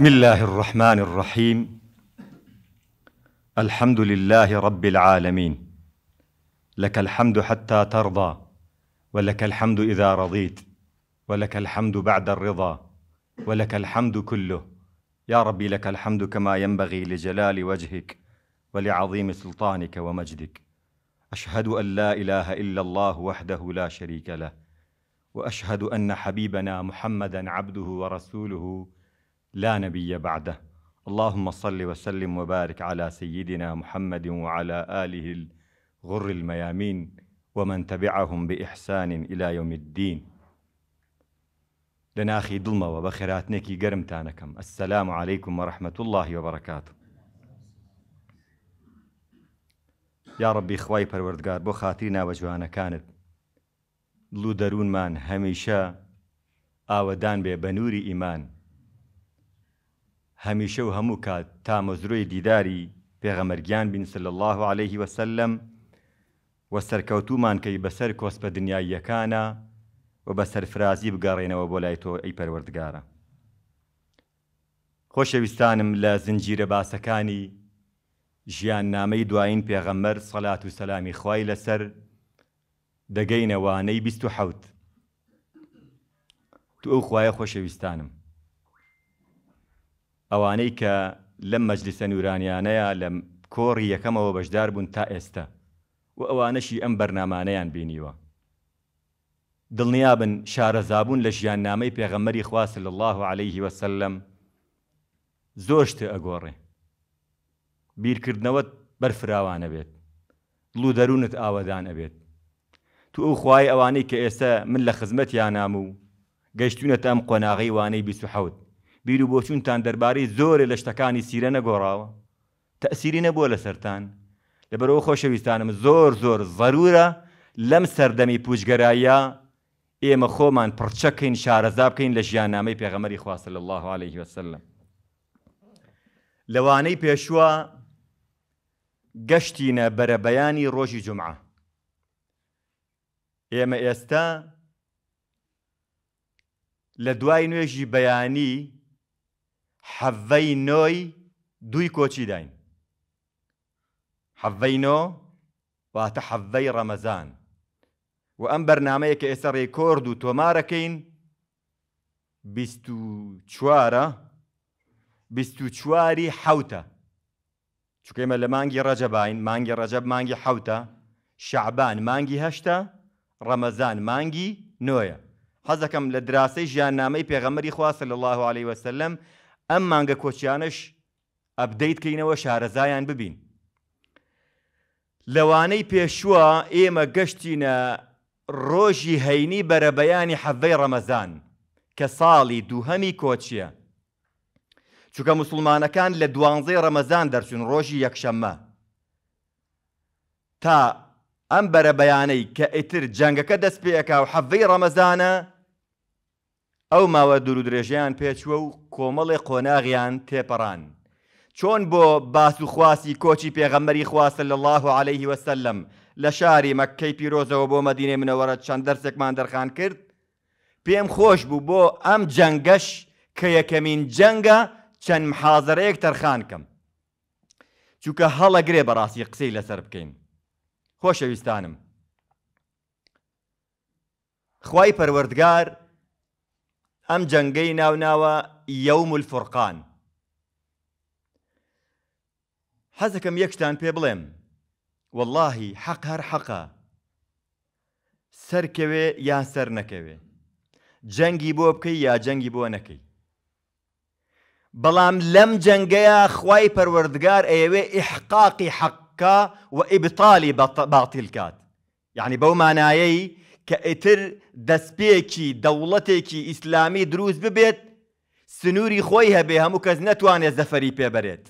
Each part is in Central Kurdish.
بسم الله الرحمن الرحيم الحمد لله رب العالمين لك الحمد حتى ترضى ولك الحمد إذا رضيت ولك الحمد بعد الرضا ولك الحمد كله يا ربي لك الحمد كما ينبغي لجلال وجهك ولعظيم سلطانك ومجدك أشهد أن لا إله إلا الله وحده لا شريك له وأشهد أن حبيبنا محمدا عبده ورسوله لا نبي بعده اللهم صل وسلم وبارك على سيدنا محمد وعلى آله الغر الميامين ومن تبعهم بإحسان إلى يوم الدين لناخي دلما نكي قرمتانكم السلام عليكم ورحمة الله وبركاته يا ربي ڕبی خوای بو خاطرنا وجوانا كانت لو درون من هميشا آودان بە إيمان إيمان هەمیشە و هەموو کات تا مەزروی دیداری پێغەمەرگیان بینسل الله عليه وسلم و سەرکەوتومان کەی بەسەر کۆسپە دنیاییەکانە و بە سەرفرازی بگەڕێنەوە بۆ لای تۆ ئەی پەروەردگارە. خۆشەویستانم لە زنجیرە باسەکانی ژیان نامەی دوایین پێغەمەر سەلات و سەلامی خوای لەسەر دەگەینەوانەی 1970 تو ئەو خوایە خۆشەویستانم. ئەوانەی کە لەم مەجلیسە نورانیانەیە لە کۆڕی یەکەمەوە بەشدار بوون تا ئێستا و ئەوانەشی ئەم بەرنمانەیان بینیوە دڵنیابن شارەزابوون لە ژیاننامەی پێغەمەری خواسل الله عليه وسلم زۆشت ئەگۆڕێ بیرکردنەوەت بەرفراوانە بێت لوو دەروونت ئاوەدان ئەبێت تو ئەو خوای ئەوانەی کە ئێستا من لە خزمەت یانام و گەشتونەت ئەم قۆناغی وانەی 20 بیر و بۆچوونتان دەربارەی زۆرە لە شتەکانی سیرە نەگۆڕاوە تەسیری نەبووە لە سەران لەبەرەوە خۆشەویستانم زۆر زۆر ضرورە لەم سەردەمی پوچگەراییە ئێمە خۆمان پڕچەکەین شارەزا بکەین لە ژیانامەی پێغەمەری خواستە لە الله عليه وسلم لەوانەی پێشوە گەشتینە بەرەبەیانی ڕۆژی جمعە ئێمە ئێستا لە دوای نوێژی بەیانی حەڤەی نۆی دوی کۆچی داین حەڤەی نۆ واتە حەڤەی ڕەمەزان و ئەم بەرنمەیە کە ئێستا ڕێکۆرد و تۆمارەکەین بیست و چوارە بیست و چواری حوتە چکەمە لە مانگی ڕەجەبین مانگی ڕەجەب مانگی حوتە شعبان مانگی هەشتە ڕەمەزان مانگی نۆیە حەزەکەم لە دراسەی ژیان نامەی پێغەمەری خواستە لە الله عليه وسلم ئەم مانگە کۆچیانش ئەبدەیت کەینەوە شارەزایان ببین. لەوانەی پێشووە ئێمە گەشتینە ڕۆژی هەینی بەرەبەیانی حەڤەی ڕەمەزان کە ساڵی دووهەمی کۆچیە. چووکە مسلمانەکان لە دوانزەی ڕەمەزان دەرچون ڕۆژی یەکشەممە. تا ئەم بەرەبەیانەی کە ئیتر جەنگەکە دەست پێەکە و حەڤەی ڕەمەزانە، ئەو ماوە دوورودرێژیان پێچوە و کۆمەڵی قۆناغیان تێپەڕان. چۆن بۆ باس و خواسی کۆچی پێغەمەری خواستە لە الله عليه وسلم لە شاری مەکەی پیرۆزەوە بۆ مەدینێ منەوەرە چەند دەرسێکمان دەرخان کرد، پێم خۆش بوو بۆ ئەم جەنگەش کە یەکەمین جەنگە چەند محازەرەیەک تەرخانکەم. چووکە هەڵەگرێ بەڕاستی قسەی لەسەر بکەین. خۆشەویستانم. خی پەروەردگار، ئەم جەنگەی ناوناوە يوم الفرقان حەزەکەم یەکشتان پێ بڵێم واللهی حەق هەر حەقە سەرکەوێ یان سەر نەکەوێ جەنگی بۆ بکەی یا جەنگی بۆ نەکەی بەڵام لەم جەنگەیە خوای پەروەردگار ايوه ئحقاقی حقا و باطل كات يعني بو مانایەی کە ئیتر دەستپێکی دەوڵەتێکی ئیسلامی دروست ببێت سنووری خۆی هەبێ هەموو کەس نەتوانێت زەفەری پێبەرێت.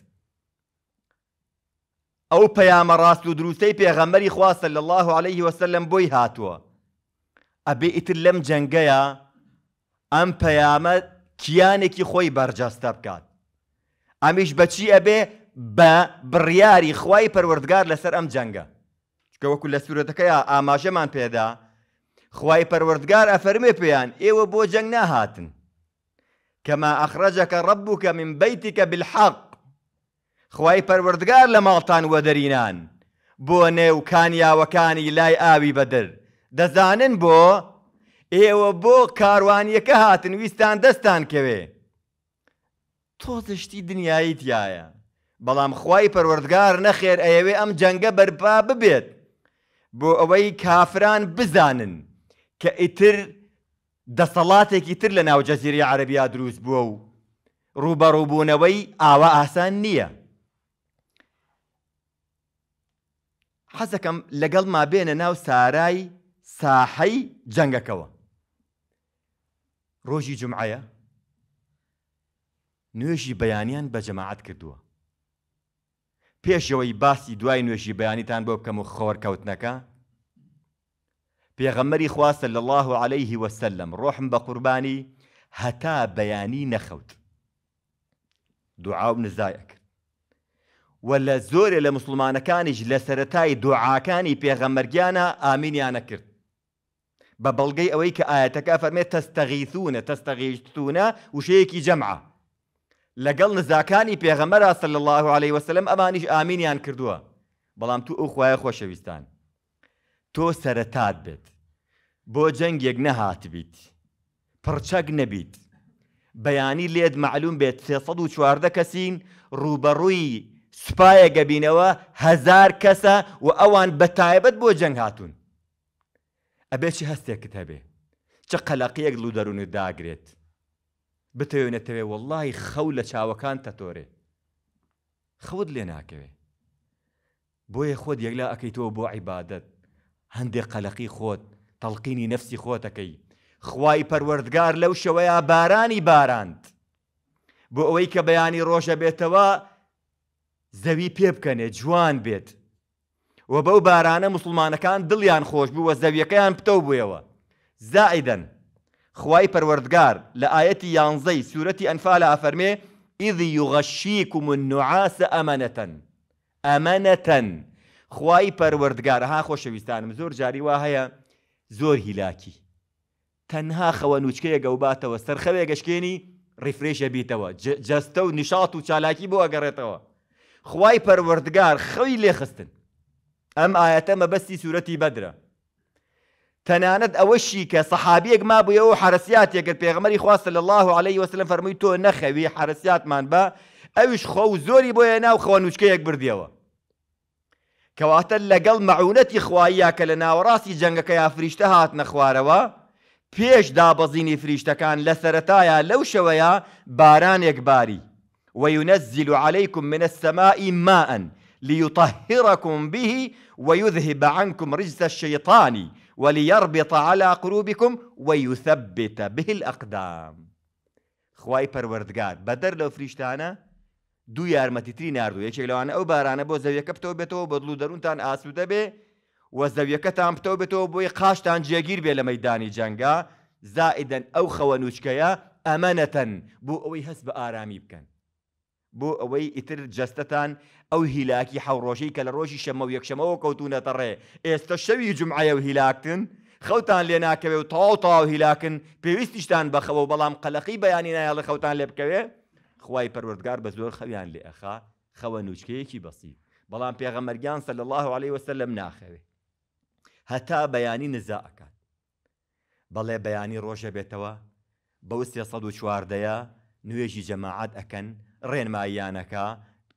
ئەو پەیامە ڕاست و دروستەی پێغەمەری خواستە لە الله عليه وسلم بۆی هاتووە. ئەبێ ئیتر لەم جەنگەیە ئەم پەیامە کیانێکی خۆی بەرجەستە بکات. ئەمیش بەچی ئەبێ بە بڕیاری خی پەروەردگار لەسەر ئەم جەنگە. چکە وەکو لە سوورەتەکەی ئاماژەمان پێدا خوای پەروەردگار ئەفەرمێ پێیان ئێوە بۆ جەنگ ناهاتن کەما ئەخرەجەکە ڕەبووکە من بەیتیکە بالحەق خوای پەروەردگار لە ماڵتان وەدەرینان بۆ نێو کانیاوەکانی لای ئاوی بەدر دەزانن بۆ ئێوە بۆ کاروانیەکە هاتن ویستان دەستان کەوێ تۆ تشتی دنیاییت یایە بەڵام خوای پەروەردگار نەخێر ئەیەوێ ئەم جەنگە بەرپا ببێت بۆ ئەوەی کافران بزانن کە ئیتر دەسەڵاتێکی تر لە ناو جەزیری عەربیا دروست بووە و ڕوبەڕووبوونەوەی ئاوا ئاسان نییە. حەزەکەم لەگەڵ ما بێنە ناو سارای ساحەی جەنگەکەوە. ڕۆژی جمعایە نوێژی بەیانیان بە جەماعات کردووە. پێشەوەی باسی دوای نوێژی بەیانیتان بۆ بکەم و خۆرکەوتنەکە غمري خواستە صلى الله عليه وسلم ڕۆحم بقرباني قوربانی هەتا بەیانی نەخەوت دوعاو نزایەک وە لە زۆرێ لە دعاء لە سەتای غمر جانا آمين يا نكر بەڵگەی أويك آية تكافر فەرمێت تستغيثون تستغيثون وشەیەکی جمعة لەگەڵ نزاكاني بيغمرا صلى الله عليه وسلم أمانيش آمين يا نكردوها بەڵام تو يا أخوة خۆشەویستان تۆ سەرەتات بێت بۆ جەنگێک نەهات بیت پڕچەک نەبیت بەیانی لێت معلوم بێت 1400 کەسین ڕوبەڕووی سوپایە گەبینەوە هزار کەسە و ئەوان بە تایبەت بۆ جەنگ هاتوون ئەبێ چی هەستێکت هەبێ چه قەلەقیەک لو دەروونت داگرێت بتەوێنێتەوێ وەڵی خەو لە چاوەکان تەتۆرێ خەوت لێ ناکەوێ بۆیە خۆت یەکلا ئەەکەیتەوە بۆ عیبادت هەندێک قەلەقی خۆت تەڵقینی نفسی خۆتەکەی خوای پەروەردگار لەو شەوەیە بارانی باراند بۆ ئەوەی کە بەیانی ڕۆژە بێتەوە زەوی پێ بکەنێ جوان بێت و بەو بارانە مسلمانەکان دڵیان خۆش بوو وە زەویەکەیان پتە بوویەوە زائدەن خوای پەروەردگار لە ئاەتی یانزەی سوورەتی ئەنفالە ئافەرمێ ئیدی یوغەشی کوم النعاس ئەمەەتەن ئەمەەتەن خوای پەروەردگارەها خۆشەویستانم زۆر جاری وا هەیە زۆر هیلاکی تەنها خەوە نوچکەیە گەوباتەوە سەرخەوێ گەشتێنی ریفرێشە بیتەوە جەستە و نیشات و چالاکی بۆ ئەگەڕێتەوە خوای پەروەردگار خەوی لێخستن ئەم ئاەتە مەبەستی سوورەتی بەدرە تەنانەت ئەوەشی کە سەحابیەک ما بوویەوە حرسیاتێکت پێغمەری خواستە لە الله عليه وسلم فەرمووی تۆ نەخەوی حرسیاتمان بە ئەویش خۆ و زۆری بۆیە ناو خەوە نوچکەیەک بردیەوە كواتا لقل معونتي خواياك لنا وراسي جنگك يا فريشتهات نخواروا پیش نەخوارەوە پێش دابەزینی فریشتەکان لە سەتایە لەو شەوەیە وينزل عليكم من السماء ماء ليطهركم به ويذهب عنكم رجس الشيطان وليربط على قلوبكم ويثبت به الأقدام خواي پروردگار بدر لو فريشتانا دوو یارمەتیتری نردوو یەکێک لەوانە ئەو بارانە بۆ زەویەکە پتەوە بێتەوە بە دڵ دەروونتان ئاسوودە بێ وە زەویەکەتان پتەوە بێتەوە بۆی قاشتان جێگیر بێ لە مەدانی جەنگا زائدەن ئەو خەوە نوچکەیە ئەمەەتەن بۆ ئەوەی هەست بە ئارامی بکەن. بۆ ئەوەی ئیتر جەستتان ئەو هیلاکی حوڕۆژی کە لە ڕۆژی شەمە و یەکشەمەوە کەوتونەتەڕێ ئێستا شەوی جمعایە و هیلاکتن خەوتان لێ ناکەوێ و تاو تاو هیلاکن پێویستیشتان بەخەوە بەڵام قەلەقی بەیانی نایە لە خەوتان لێ بکەوێ خوای پەروەردگار بە زۆر خەویان لێ ئەخا خەوە نوچکەیەکی بەسی بەڵام پێغەمەرگیان سەل الله عليه وسلم ناخەوێ هەتا بەیانی نزا ئەکات بەڵێ بەیانی ڕۆژە بێتەوە بەو سێ چواردەیە نوێژی جەماعات ئەکەن ڕێنماییانەکە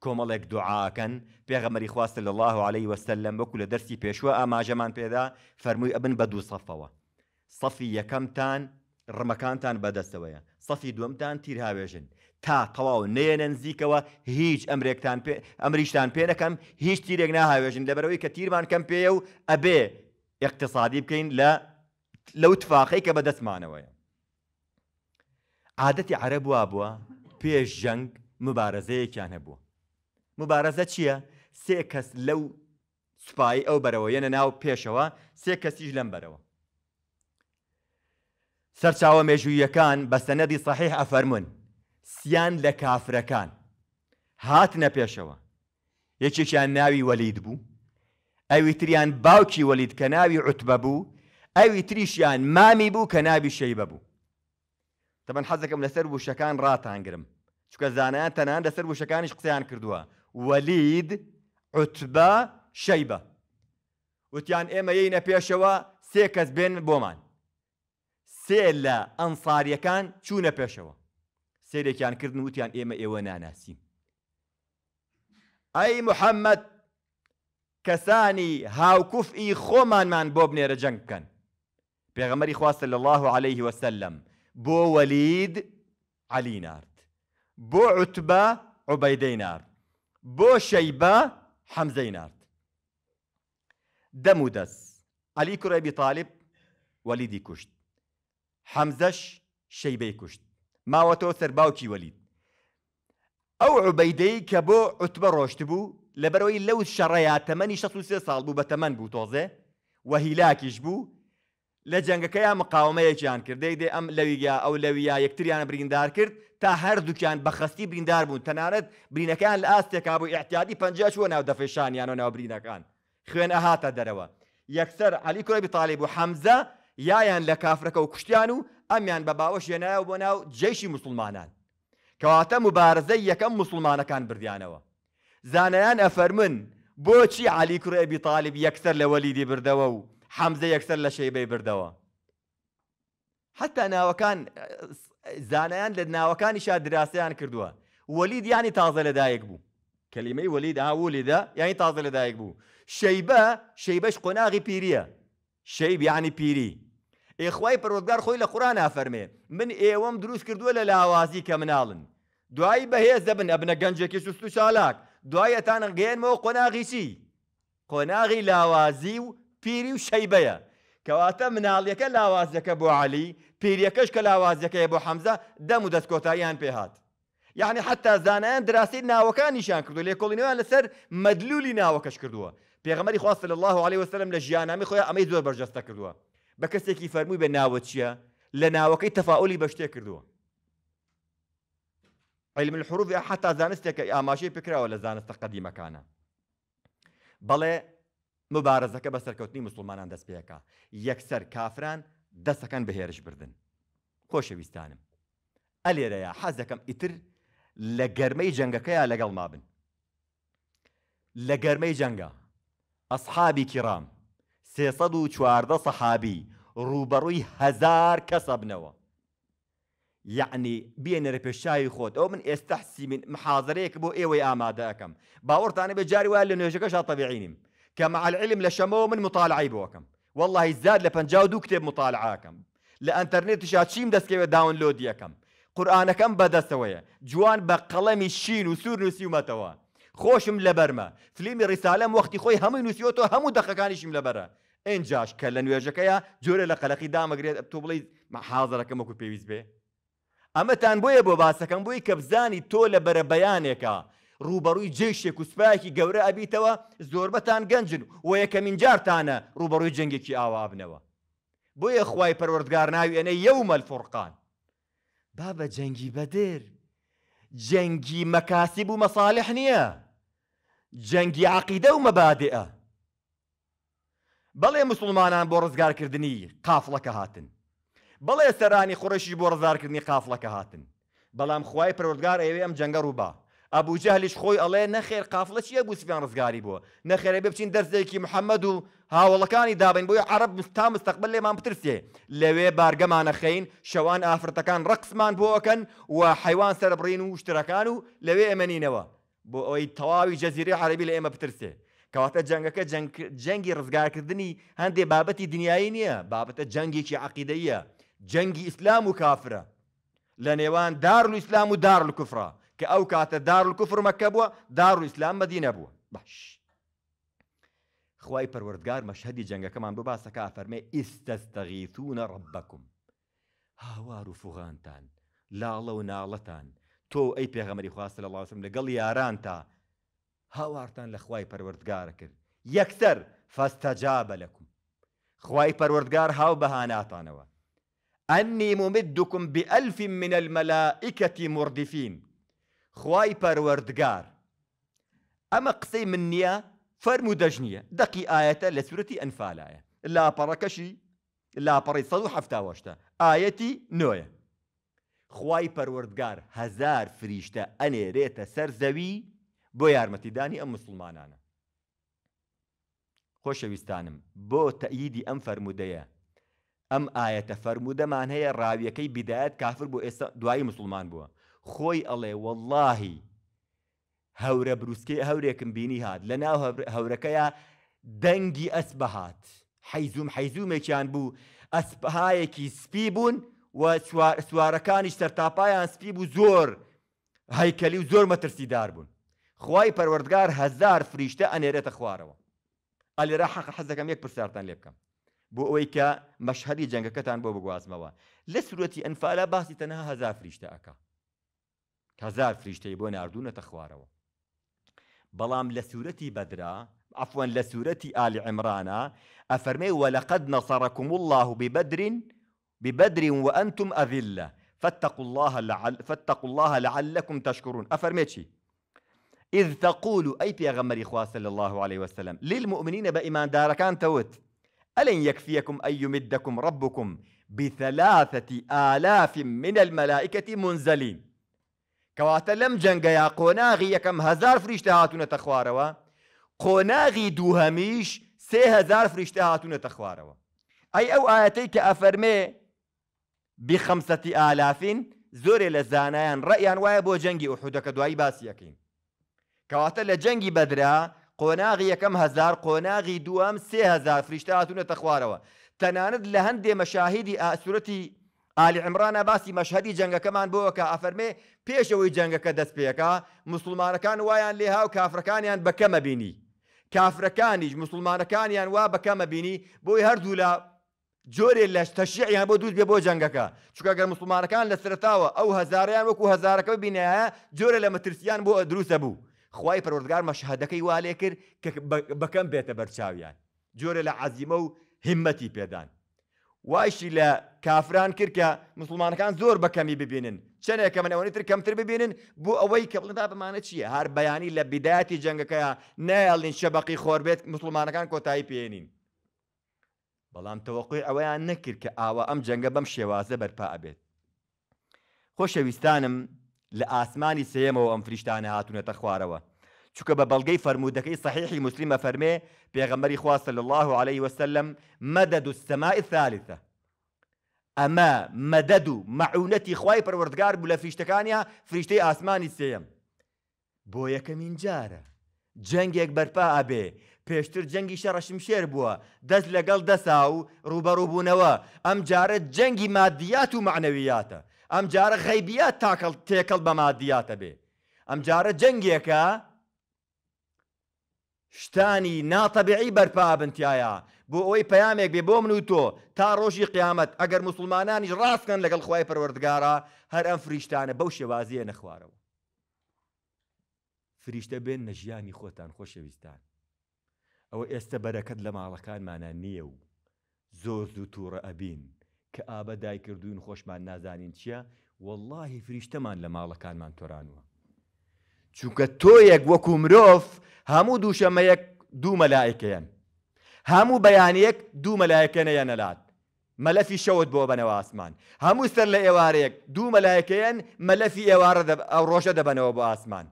کۆمەڵێک دوعاکەن پێغەمەری خواست لە الله عليه وسلم بەکو لە دەرسی پێشوە ئاماژەمان پێدا فەرمووی ئەبن بە دوو سەفەوە سەفی یەکەمتان ڕمەکانتان بەدەستەوەیە سەفی دووەمتان تیرهاوێژن تا تەواو نەیە نزیکەوە هیچ ئەمرێکتان ئەمریشتان پێەکەم هیچ تیرێک ناهاوێژن لەبەرەوەی کە تیرمان کەم پێە و ئەبێ اقتصادی بکەین لە لەو تفاقی کە بەدەستمانەوەی. عادەتی عرب وا بووە پێش ژەنگ مبارەزەیەکیان هەبووە. مبارەزە چییە؟ سێ کەس لەو سوپایی ئەو بەرەوە یەنە ناو پێشەوە سێ کەسیش لەم بەرەوە. سەرچاوە مێژوویەکان بە سەنەدی سەحیح ئەفەرمونون. سیان لە کافرەکان هاتنە پێشەوە یەکێکیان ناوی وەلید بوو ئەوی تریان باوکی وەلید کە ناوی عوتبە بوو ئەوی تریشیان مامی بوو کە ناوی شەیبە بوو تەمەەن حەزەکەم لەسەر وشەکان ڕاتانگرم چکە زانایان تەنان لەسەر وشەکانیش قسەیان کردووە وەلید عوتبە شەیبە وتیان ئێمە یینە پێشەوە سێ کەس بێن بۆمان سێ لە ئەنساریەکان چوونە پێشەوە سیرێکیان کردن وتیان ئێمە ئێوە ناناسیین ئەی محەممەد کەسانی هاوکوفئی خۆمانمان بۆ بنێرە جەنگ بکەن پێغەمەری خواستە لە الله عليه وسلم بۆ وەلید علی نارد بۆ عوتبە عوبەیدەی نارد بۆ شەیبە حەمزەی نارد دەم و دەست علی کوڕێبی تاالب وەلیدی کوشت حەمزەش شەیبەی کوشت ماوەتەوە سەر باوکی وەلید ئەو عوبەیدەی کە بۆ عوتبە ڕۆشت بوو لەبەرەوەی لەو شەڕەیە تەمەنی 16 ساڵ بوو بە تەمەەن بوو تۆزێ وەهیلاکیش بوو لە جەنگەکەیان مقاومەیەکیان کردەی دێ ئەم لەویگە ئەو لەویە یەکتریانە بریندار کرد تا هەردووکیان بە خستی بریندار بوون تەنانەت برینەکان لە ئاستێکا بوو احتیادی پ چوە ناو دەفێشانیانەوە ناو برینەکان خوێنە هاتە دەرەوە یەکسەر علی کوی بتاالێ بوو حەمزە یایان لە کافرەکە و کوشتیان و ئەمیان بە باوە شوێنایە بۆ ناو جێشی مسلمانان کەواتە مبارزە یەکەم مسلمانەکان بردیانەوە زانایان ئەفەرمن بۆچی علی کوڕێبی تاالب یەکسەر لە وەلیدی بردەوە و حەمزە یەکسەر لە شەیبەی بردەوە حتا ناوەکان زانایان لە ناوەکانی شا دراسەیان کردووە وەلید ینی تازە لەدایک بوو کەلیمەی وەلید ئاولیدا یانی تازە لەدایک بوو شەیبە شەیبەش قۆناغی پیریە شەیب یعنی پیری ئێخوای پرۆگار خۆی لە قورآ نافەرمێ من ئێوەم دروست کردووە لە لاوازی کە مناڵن دوایی بەهێز دەبن ئەبنە گەنجێکی سوست و چالاک دوایەتانە گەێنمەوە قۆناغیچی قۆناغی لاوازی و پیری و شەیبەیە کەواتە مناڵیەکە لاوازەکە بۆ عالی پیریەکەش کە لاوازەکەی بۆ حەمزە دەم و دەستکۆتاییان پێهات یعنی حتا زانایان دراسی ناوەکانیشان کردو لێ کۆڵینەوە لەسەر مەدلولی ناوەکەش کردووە پێغمەری خواست لە الله عليه وسلم لە ژیانامی خۆی ئەمەی زۆر بەرجەستە کردووە بە کەسێکی فەرمووی بە ناوە چییە لە ناوەکەی تەفاعلی بە شتێک کردووە علم الحروف حتا زانستێکە ئاماژەی پکراوە لە زانستە قەدیمەکانە بەڵێ مبارزەکە بە سەرکەوتنی مسلمانان دەست پێەکە یەکسەر کافران دەستەکان بەهێرش بردن خۆشەویستانم ئەلێرەیە حەز دەکەم ئیتر لە گەرمەی جەنگەکەیە لەگەڵ ما بن لە گەرمەی جەنگە ئەسحابی کیرام سێسەد و چواردە سەحابی ڕوبەڕووی هزار کەسە بنەوە یعنی بێنەرە پێشایی خۆت ئەو من ئێستا حسی من محازرەیەک بۆ ئێوەی ئامادەەکەم باوەڕتانە بە جاری وایە لە نوێژەکەش تەبیعینیم کە مععلم لە شەمەوە من مطالعی بۆکەم واللهی زیاد لە پنج دو کتێب مطالعاکەم لە ئەتەرنێتیشا چیم دەستکەوێت داونلۆدیەکەم قورآانەکەم بەدەستەوەیە جوان بە قەڵەمی شین و سوور نووسیومەتەوە خۆشم لە بەرمە فلیمی ڕیسالەم وەختی خۆی هەمووی نووسیۆتەوە هەموو دەخەکانیشیم لە بەرە ئەنجاش کە لە نوێژەکەیە جۆرە لە قەلەقی دامەگرێت تۆ بڵی حازەکەمەکو پێویست بێ ئەمەتان بۆیە بۆ باسەکەم بۆی کە بزانی تۆ لە بەرە بەیانێکە ڕوبەڕووی جێشێک و سوپایەکی گەورە ئەبیتەوە زۆربەتان گەنجن و یەکەمین جارتانە ڕوبەڕووی جەنگێکی ئاوا بنەوە بۆیە خی پەروەردگار ناوی ئەنە یەومەل فڕقان با بە جەنگی بەدر جەنگی مەکاسی بوو مەساالح نییە جەنگی عقیدە و مەبادئە بەڵێ مسلمانان بۆ ڕزگارکردنی قافڵەکە هاتن بەڵێ سەرانی خوڕشی بۆ ڕزارکردنی قافڵەکە هاتن بەڵام خوای پرۆردگار ئەوێ ئەم جەنگە ڕووبا ئەبوو جەهلیش خۆی ئەڵێ نەخێر قافڵە چیە بوسفیان ڕزگاری بووە نەخێرە ببچین دەرزێکی محەممەد و هاوڵەکانی دابن بۆی عرب تا مستەقبل لێمان بترسێ لەوێ بارگەمانە خەین شەوان ئافرەتەکان ڕقسمان بۆەکەن و حیوان سەربڕین و شتەکان و لەوێ ئەمەنینەوە بۆ ئەوەی تەواوی جەزیری عربی لە ئێمە بترسێ کەواتە جەنگەکە جەنگی ڕزگارکردنی هەندێک بابەتی دنیای نییە بابەتە جەنگێکی عقیدەیە جەنگی ئیسلام و کافرە لە نێوان دار و ئیسلام و دار کوفرا کە ئەو کاتە دار و کوفر مەکە بووە دار و ئیسلام مەدی نەبووە باش خی پەروەردگار مەشهدی جەنگەکەمان بۆ باسەکە فەرمێ ئیسستەغیتونە ڕبەکم هاوار و فوغانتان لاڵە و ناڵەتان تۆ ئەی پێغەمەری خواستە لە لاوسم لەگەڵ یاران تا هاوارتان لخواي پروردگار پەروەردگارە کرد فاستجاب لكم لەکوم خوای هاو بهاناتانوا أني ممدكم بألف من المەلائکەتی مردفین خوای پەروەردگار ئەمە قسەی من نییە فەرمو دەژنیە آية ئاەتە لە سوورەتی ئەنفالایە لاپەڕەکەشی حفتا واشتا آيتي نوية خواي پروردگار هزار فريشتا أني ريتا سرزوي بۆ یارمەتیدانی ئەم مسلمانانە خۆشەویستانم بۆ تەئیدی ئەم فرەرمودەیە ئەم ئاەتە فەرمودەمان هەیە ڕاویەکەی بدایەت کافر بۆ ئێستا دوایی مسلمان بووە خۆی ئەڵێ وەلهی هەورە بروسکەی هەورێکم بینی هات لە ناو هەورەکەیە دەنگی ئەسبەهات حەیزوم حەیزومێکیان بوو ئەسپەهایەکی سپی بوون و سوارەکانیش سەرتاپایان سپی بوو زۆر هەیکەلی و زۆر مەترسیدار بوون خوای پروردگار هزار فریشتە ئەنێرێتە خوارەوە ئەلێرا حەق حەزەکەم یەک پرسیارتان لێ بکەم بۆ ئەوەی کە مەشهری جەنگەکەتان بو بگوازمەوە لە سوەتی ئەنفالە باسی تنها هزار فریشتە ئەکا هزار فریشتەی بۆ نردونەتە خوارەوە بەڵام لە سوورەتی بەدرا عفوا لە آل ئالی أفرمي ولقد نصركم الله ببدر ببدر وأنتم أذلة فاتقوا الله لعل فاتقوا الله لعلكم تشكرون أفرميتشي إذ تقول أي أغمري إخوة صلى الله عليه وسلم للمؤمنين بإيمان داركان توت ألن يكفيكم أن يمدكم ربكم بثلاثة آلاف من الملائكة منزلين کەواتە لەم جەنگەیا يا یەکەم هزار فریشتە هاتوونەتە خوارەوە قوناغي دووهەمیش سي هزار هاتوونەتە خوارەوە ئەی أي أو کە أفرمي بخمسة آلاف زوري لە رأيان ڕەیان وایە بۆ جەنگی ئوحودەکە دوایی کەواتە لە جەنگی بەدرا قۆناغی یەکەم هزار قۆناغی دووەم سهزار فریشتە هاتوونەتە خوارەوە تەنانەت لە هەندێ مەشاهیدی ئاسوورەتی عالی عمرانە باسی مەشهدی جەنگەکەمان بۆەوە کە ئەفەرمێ پێشەوەی جەنگەکە دەست پێەکە مسلمانەکان وایان لێها و کافرەکانیان بەکەمە بینی کافرەکانیش مسلمانەکانیان وا بەکەمە بینی بۆی هەردوو لە جۆرێ لەش تەشیعیان بۆ دووت بێ بۆ جەنگەکە چکەگەر مسلمانەکان لە سرتاوە ئەو هزاریان وەکو هزارەکە بینایە جۆرە لە مەترسیان بۆ دروستە بوو خی پەرۆردگار مەشهدەکەی والێ کرد کە بەکەم بێتە بەرچاویان جۆرە لە عزیمە و همەتی پێدان وایشی لە کافران کرد کە مسلمانەکان زۆر بەکەمی ببینن چنێک کە منەوەی تر کەمتر ببینن بۆ ئەوەی کە بڵندا بمانە چییە هەر بەیانی لە بیداتی جنگەکەیە نایڵین شەبقی خۆربێت مسلمانەکان کۆتایی پێێنین بەڵام تەوەقی ئەوەیان نەکرد کە ئاوا ئەم جەنگە بەم شێوازە بەرپا ئەبێت خۆشەویستانم لە ئاسمانی سێمەوە ئەم فریشتانە هاتوونەتە خوارەوە چووکە بە بەڵگەی فەرمودەکەی صحیحی مسلمە فەرمێ پێغەمەری خواستە لە الله عليه وسلم مەدەد و سەمای ثالثە ئەمە مەدەد و مەعونەتی خوای پەروەردگار بوو لە فریشتەکانیا فریشتەی ئاسمانی سێم بۆ یەکەمین جارە جەنگێک بەرپا ئابێ پێشتر جەنگی شەڕەشم شێر بووە دەست لەگەڵ دەسا و ڕوبەڕووبوونەوە ئەم جارە جەنگی مادیات و معنەویاتە ئەم جارە غەیبیە تاکەڵ تێکەڵ بە مادیاتە بێ ئەم جارە جەنگێکە شتانی ناتەبیعی بەرپا بنتایە بۆ ئەوی پەیامێک بێ بۆ من و تۆ تا ڕۆژی قیامەت ئەگەر مسلمانانی ڕاستکەن لەگەڵ خی پەروەردگارە هەر ئەم فریشتانە بەو شێوازیە نەخوارەوە فریشتە بێن نەژیانی خۆتان خۆشەویستان ئەوە ئێستا بەرەکەت لە ماڵەکانمانە نییە و زۆر زوو تووڕە ئەبین کە ئابە دایکردوون خۆشمان نازانین چییە واللهی فریشتەمان لە ماڵەکانمان تۆرانوە چونکە تۆیەک وەکو مرۆڤ هەموو دووشەمەیەک دوو مەلایکەیەن هەموو بەیانەک دوو مەلایکەنەیە نەلات مەلەفی شەوت بۆ بنەوە ئاسمان هەموو سەر لە ئێوارەیەک دوو مەلایکەیەن مەلەفی ئێوارە ئەو ڕۆژە دەبنەوە بۆ ئاسمان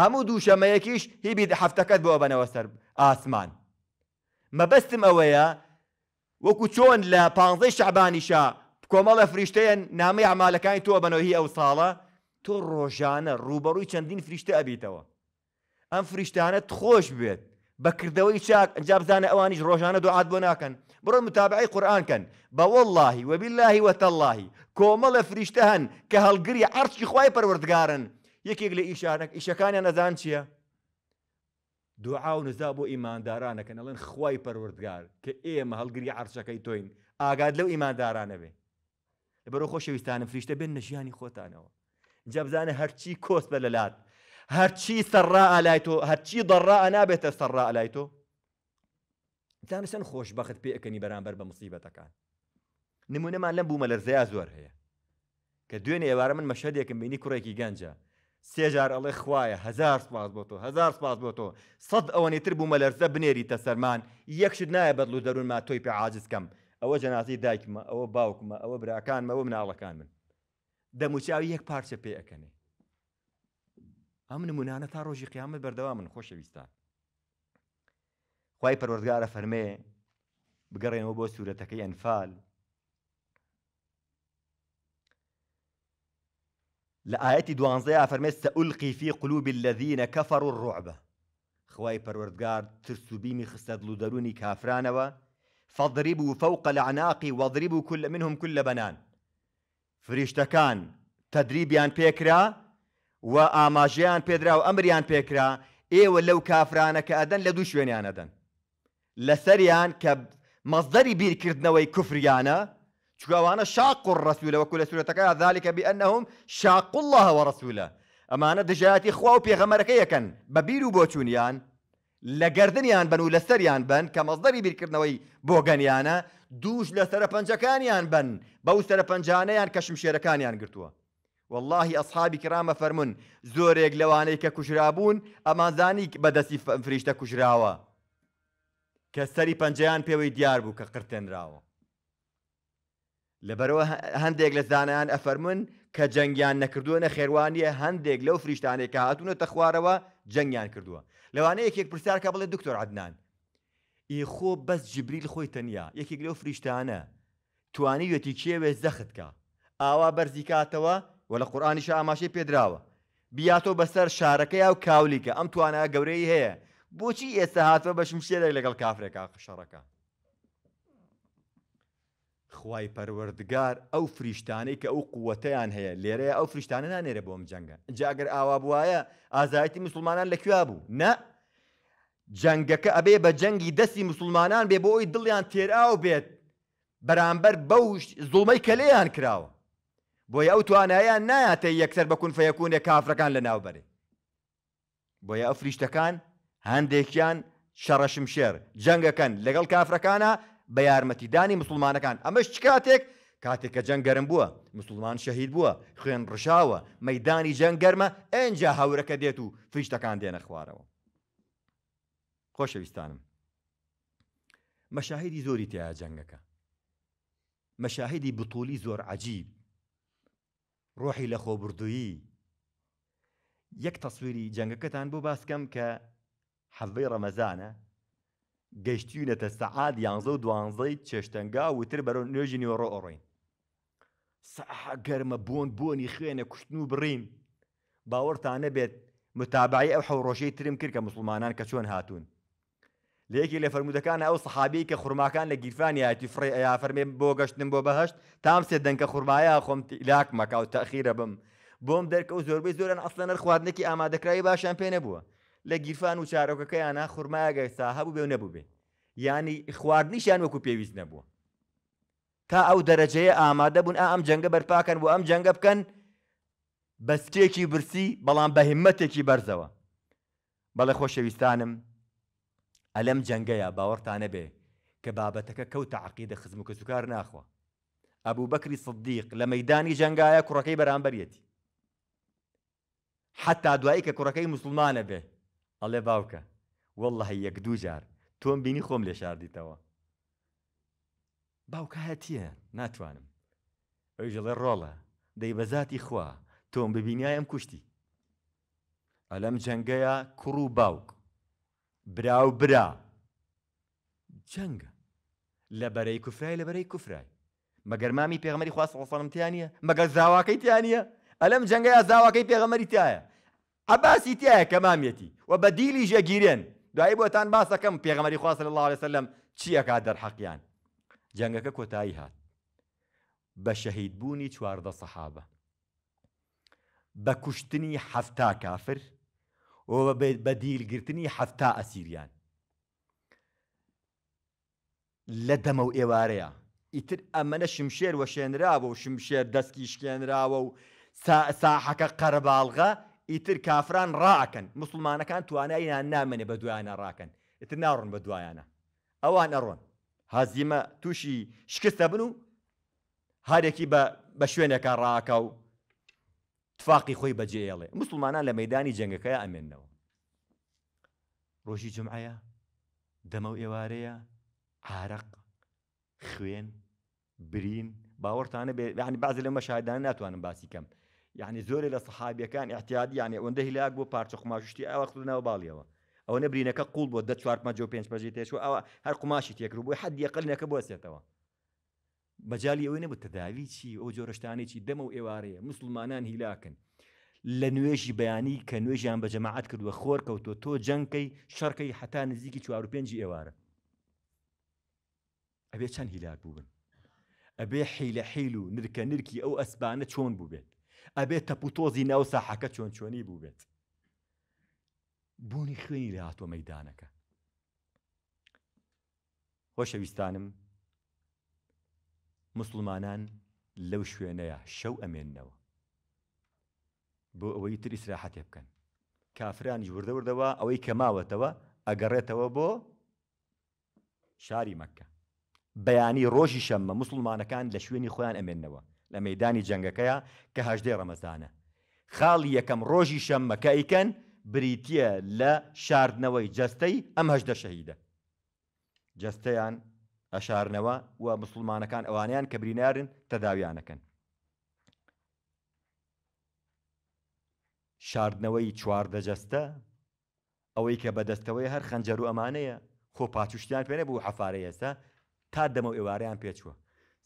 هەموو دووشەمەیەکیش هیبی هەفتەکەت بۆ بنەوە سەر ئاسمان مەبەستم ئەوەیە وەکو چۆن لە پانزەی شعبانیشە کۆمەڵە فریشتەیەن نامی ئەعمالەکانی تۆ بەنەوەهی ئەو ساڵە تۆ ڕۆژانە ڕوبەڕووی چەندین فریشتە ئەبیتەوە ئەم فریشتانە خۆش بێت بەکردەوەی چاک ئەنجام بزانە ئەوانیش ڕۆژانە دوعاات بۆ ناکەن بڕۆ متابعی قورآانکەن بە وەلهی وەبیلهی وەتەلهی کۆمەڵە فریشتە هەن کە هەڵگری عرچی خی پەروەردگارن یەکێک لە ئیشارەك ئیشەکانیان نەزان چییە؟ دوعا و نزا بۆ ئیماندارانەکەن ئەڵێن خی پەروەردگار کە ئێمە هەڵگری عرشەکەی تۆین ئاگاد لەو ئیماندارانە بێ لەبەرەوە خۆشەویستانم فریشتە بن نەژیانی خۆتانەوە جەبزانە هەرچی کۆست بە لەلات هەرچی سەرڕا ئالای تۆ هەرچی دەڕا نابێتە سەرڕا ئالای تۆ زانسن خۆش بەخت پێەکەنی بەرامبەر بە مسیبەتەکان نمونەمان لەم بوومە لەرزەیە زۆر هەیە کە دوێنێ ئێوارە من مەشەدێکم بینی کوڕێکی گەنجە سێجار ئەڵێ خوایە هزار سپاس بۆ تۆ هزار سپاس بۆ تۆ سەد ئەوەنی تر بوو مەلەرزە بنێریتە سەرمان یەکشت نایە بەدل و دەروون ما تۆی پێ عاجزکەم ئەوە جەناتی دایکمە ئەوە باوکمە ئەوە براکانمە ئەوە مناڵەکان من دەموچاوی یەک پارچە پێ ئەەکەنێ ئەم نمونانە تا ڕۆژی قیامەت بەردەوا من خۆشەویستان خی پەروەردگارە فەرمێ بگەڕێنەوە بۆ سوورەتەکەی ئەنفال لآیەتی دوانزەیە فەرمێ سەئولقی سألقي في قلوب الذين كفروا الرعب خواي پەروەردگار ترس و بیمی خستە دڵ و دەرونی کافرانەوە فەضریبوو فەوقە منهم كل بنان فريشتكان تدريبيان بيكرا وآماجيان و وأمريان بيكرا و ولو پێکرا كأدن لەو کافرانە کە ئەدەن لە بير شوێنیان ئەدەن لەسەریان چگاوانە شاق و ڕسوولە وەکو لە سوورەتەکە ذلكکە بأنهم شاق الله وەڕسوولە ئەمانە دژایەتی خوا و پێغەمەرەکە یەکەن بە بیر و بۆچوونیان لە گردنیان بن و لەسەریان بن کە مەزدەری بیرکردنەوەی بۆگەنیانە دووش لە سەرپەنجەکانیان بن بەو سەرپەنجانەیان کەشمشێرەکانیان گرتووە. واللهی ئەسحابی کرامە فەرمونون زۆرێک لەوانەی کە کوژرابوون ئەمانزانی بەدەستی فریشتە کوژراوە کە سەری پەنجیان پێوەی دیار بوو کە قرتێنراوە. لەبەرەوە هەندێک لە زانایان ئەفەرمون کە جەنگیان نەکردووە خێوانیە هەندێک لەو فریشتانێکە هاتوونەتە خوارەوە جەنگیان کردووە لەوانەیە یەکێک پرسیار کە بڵێ دکتۆر عدنان ئیخۆ بەس جبریل خۆی تەنیا یەکێک لەو فریشتانە توانی وێتی کێوێ زەختکە ئاوا بەرزی کاتەوە وە لە قورآانیش ئاماشەی پێدراوە بیاتۆ بەسەر شارەکە یا و کاولیکە ئەم توانە گەورەی هەیە بۆچی ئێستا هاتوە بەشم شێرێک لەگەڵ کافرێکە قشەڕەکە خوای پەروەردگار ئەو فریشتانەی کە ئەو قووەتیان هەیە لێرەیە ئەو فریشتانە نانێرە بۆم جەنگە جاگەر ئاوا بواە ئازایەتی مسلمانان لەکوێ بوو نە جەنگەکە ئەبێ بە جەنگی دەستی مسلمانان بێ بۆ ئەوی دڵیان تێراو بێت بەرامبەر بەو زڵمەی کەلەیان کراوە بۆیە ئەو توانایان نایاتە یەکسەر بەکون فەیەکوونێ کافرەکان لە ناوبەرێ بۆیە ئەو فریشتەکان هەندێکیان شەڕەشم شێر جەنگەکەن لەگەڵ کافرەکانە بە یارمەتیدانی مسلمانەکان ئەمەش چ کاتێک کاتێک کە جەنگ گەرم بووە مسلمان شەهید بووە خوێن ڕشاوە مەدانی جەنگ گەرمە ئەجا هەورەکە دێت و فریشتەکان دێنە خوارەوە خۆشەویستانم مەشاهیدی زۆری تیا جەنگەکە مەشاهیدی بتولی زۆر عجیب ڕۆحی لە خۆبردویی یەک تەسووری جەنگەکەتان بۆ باسکەم کە حەڤەی ڕەمەزانە گەشتیونەتە سەعاد یانزە و دوانزەی چێشتەنگا وتر بەرە نوێژی نیوەڕۆ ئۆڕین سەحا گەرمە بۆن بۆنی خوێنە کوشتن و بڕین باوەڕتانە بێت متابعی ئەو حەوڕۆژەی ترم کرد کە مسلمانان کە چۆن هاتوون لە یەکی لە فەرمودەکان ئەو سەحابی کە خورماکان لە گیرفانی هاتی فڕێ ئەیا فەرمێن بۆ گەشتن بۆ بەهشت تام سێ دەنکە خورمایە خۆم لاک مەکاو تەخیرە بم بۆم دەرکە و زۆربەی زۆرن ئەسڵەن خواردنێکی ئامادەکراایی باشیان پێ نەبووە لە گیرفان و چارۆکەکەیانە خورمایەگە تا هەبوو بێ و نەبوو بێ ینی خواردنیشیان وەکو پێویست نەبووە تا ئەو دەرەجەیە ئامادە بوون ئەم جەنگە بەرپاکەن بۆ ئەم جەنگە بکەن بەستێکی برسی بەڵام بە هیمەتێکی بەرزەوە بەڵێ خۆشەویستانم ئەلەم جەنگەیە باوەڕتانە بێ کە بابەتەکە کەوتە عقیدە خزم و کە سوکار ناخوا ئەبوو بەکری سدیق لە مەدانی جەنگایە کوڕەکەی بەرامبەرەتی حتا دوایی کە کوڕەکەی مسلمانە بێ ئەڵێ باوکە وەله یەک دوو جار تۆم بینی خۆم لێ شاردیتەوە باوکە هەتیە ناتوانم ئەوژەڵێ ڕۆڵە دەی بەزاتی خوا تۆم ببینایەم کوشتی ئەلەم جەنگەیە کوڕ و باوک برا و برا جەنگە لە بەرەی کوفرای لە بەرەی کوفرای مەگەر مامی پێغمەری خواست ڕۆسەڵم تیانە مەگەر زاواکەی تیانە ئەلەم جەنگەیە زاواکەی پێغەمەری تایە عباسی تایە کە مامەتی و بە دیلی ژەگیرێن دوایی بۆتان باسەکەم پێغمەری خواست لە الله لەسلم چیەکە دەرحەقییان جەنگەکە کۆتایی هات بە شەهید بوونی چواردە سەحابە بە کوشتنی حەفتا کافر و بە دیلگرتنی حەفتا ئەسیریان لە دەمە و ئێوارەیە ئیتر ئەمەنە شمشێر وەشێنراوە و شمشێر دەستکی شکێنراوە و ساحەکە قەرباڵغە ئیتر کافران ڕاکەن مسلمانەکان تواناییان نامێنێ بە دویانە ڕاکەن ئتر ناڕۆن بە دوایانە ئەوان ئەڕۆن هازیمە تووشی شکستە بن و هارێکی بە شوێنێکە ڕاکە و تفاقی خۆی بەجێڵێ مسلمانان لە مەدانی جنگەکەی ئەمێنەوە ڕۆژی جمعایە دەمە و ئێوارەیە عراق خوێن برین باوەڕتانە ینی بازی لە مەشاهدان ناتوانم باسی کەم یعنی زۆرە لە سەحابیەکان احتیادی یانێ ئەوەندە هیلاک بۆ پارچە قماششتی ئەوە خودناەوە باڵیەوە ئەو نەبرینەکە قوڵ بۆ دە چوار پنج پێنج بەجێ تێشوە ئەوە هەر قماشی تێکرو بۆی حد یەقلنەکە بۆسێتەوە بەجای ئەوەی نەبوو تەداوی چی ئەو جۆرەشتانێکی دەمە و ئێوارەیە مسلمانان هیلاکن لە نوێژی بەیانی کە نوێژیان بە جەماعات کردووە خۆر کەوتۆ تۆ جەنکەی شەڕکەی حتا نزیکی چوار و پێنجی ئێوارە ئەبێ چەند هیلاک بوو بن ئەبێ حیلە حیل و نرکە نرکی ئەو ئەسبانە چۆن بوو بێت ئەبێت تەپوتۆزی ناو ساحەکە چۆن چۆنی بوو بێت بوونی خوێنی لە هاتۆ مەدانەکە خۆشەویستانم مسلمانان لەو شوێنەیە شەو ئەمێننەوە بۆ ئەوەی تری سراحەتێ بکەن کافرانیش وردەوردەوە ئەوەی کە ماوەتەوە ئەگەڕێتەوە بۆ شاری مەکە بەیانی ڕۆژی شەممە مسلمانەکان لە شوێنی خۆیان ئەمێننەوە لە مەدانی جەنگەکەیە کە هەژدێ ڕەمەزانە خاڵی یەکەم ڕۆژی شەممەکەیکەن بریتە لە شاردنەوەی جەستەی ئەم هەشدە شەهیدە جەستەیان ئەشارنەوە و مسلمانەکان ئەوانیان کە برینارن تەداویانەکەن شاردنەوەی چواردە جەستە ئەوەی کە بەدەستەوەی هەر خەنجەر و ئەمانەیە خۆ پاچوشتیان پێێنە بوو حەفارە ئێستا تا دەمە ئێوارەیان پێچوە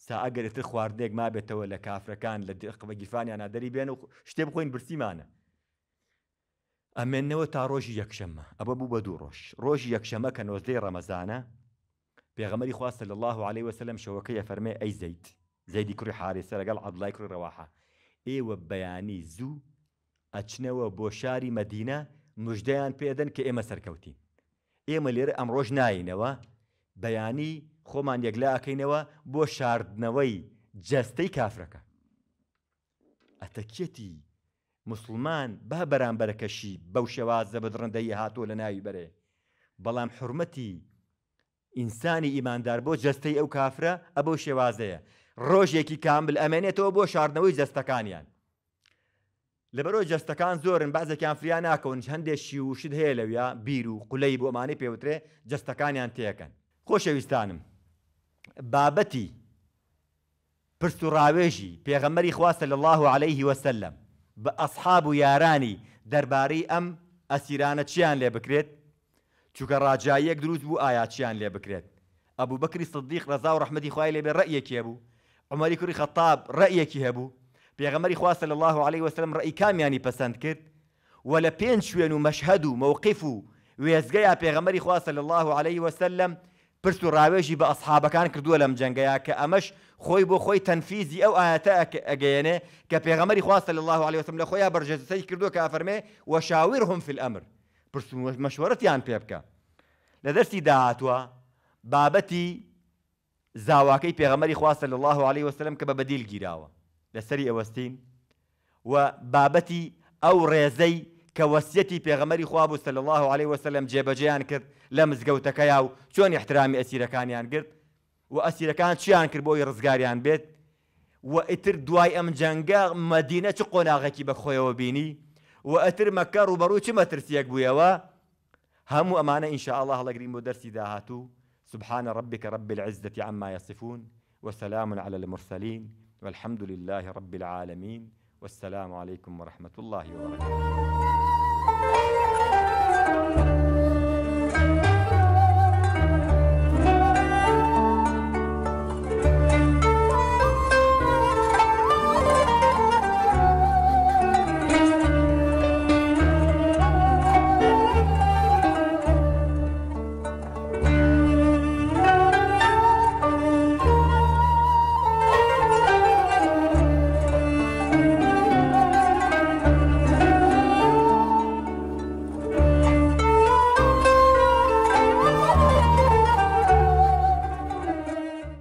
سا ئەگەرتر خواردێک ما بێتەوە لە کافرەکان لە دقبەگیفانیان نادەری بێن و شتێ بخۆین برسیمانە ئەمێنەوە تا ڕۆژی یەکشەممە ئەبە بوو بە دوو ڕۆژ ڕۆژی یەکشەمە کە نۆزدەی ڕەمەزانە پێغەمەری خواستە لە الله عليه وسلم شەوەکەیە فەرمێ ئەی زەیت زەیدی کوڕی حارێسە لەگەڵ عبدڵای کوڕی ڕەواحە ئێوە بەیانی زوو ئەچنەوە بۆ شاری مەدینە مژدەیان پێدەن کە ئێمە سەرکەوتین ئێمە لێرە ئەم ڕۆژ ناینەوە بەیانی خۆمان یەکلاکەینەوە بۆ شاردنەوەی جەستەی کافرەکە ئەتەکێتی مسلمان با بەرامبەرەکەشی بەو شێوازە بەدڕندەی هاتۆ لە ناوی بەرێ بەڵام حرمەتی ئینسانی ئیماندار بۆ جەستەی ئەو کافرە ئە بەو شێوازەیە ڕۆژێکی کامل ئەمێنێتەوە بۆ شاردنەوەی جەستەکانیان لەبەرۆ جەستەکان زۆرن بازێکیان فریان ناکەون هەندێکی وشت هەیە لەویا بیر و قولەی بۆمانی پێوترێ جەستەکانیان تێەکەن خۆشەویستانم بابتي پرس و ڕاوێژی پێغەمەری خواستە الله عليه وسلم بأصحاب ياراني درباري أم دەربارەی ئەم لي چیان لێ بکرێت چونکە بو آيات بوو لي چیان أبو بكر ئەبوو رضا صدیق ڕزا و ڕحمەدی خوای لێبێ ڕەیەکی هەبوو عمەری کوری خەتاب ڕەیەکی هەبوو پێغەمەری خواستە لە الله عليه وسلم ڕێی کامیانی پسند کرد و لە پێنج شوێن و مەشهد و مووقف و وێزگەی پێغەمەری الله عليه وسلم پرس و ڕاوێژی بە ئەسحابەکان کردووە لەم جەنگەیە کە ئەمەش خۆی بۆ خۆی تەنفیزی ئەو ئاەتە ئەگەیەنێ کە پێغەمەری خواستە لە الله عليه وسلم لە خۆیان بەرجێتەی کردووە کە ئەفەرمێ وەشاویر هم فی الأمر پرس مەشوەرەتیان پێ بکە لە دەستی داهاتوە بابەتی زاواکەی پێغەمەری خواستە لە الله عليه وسلم کە بە بەدیل گیراوە لەسەری ئەوەستین و بابەتی ئەو ڕێزەی كوسيتي في غمري خوا صلى الله عليه وسلم جيب جيان كرد لمز جێبەجیان کرد لە مزگەوتەکەیا و چۆن احترامی ئەسیرەکانیان کرد و ئەسیرەکان چیان کرد بۆی ڕزگاریان بێت و ئیتر دوای ئەم جەنگە مەدینە چ قۆناغێکی بەخۆیەوە بینی و ما ترسيك بويا وا هم أمانة إن شاء الله الله بۆ دەرسی داهاتوو سبحان ربك رب العزة عما يصفون وسلام على المرسلين والحمد لله رب العالمين والسلام عليكم ورحمة الله وبركاته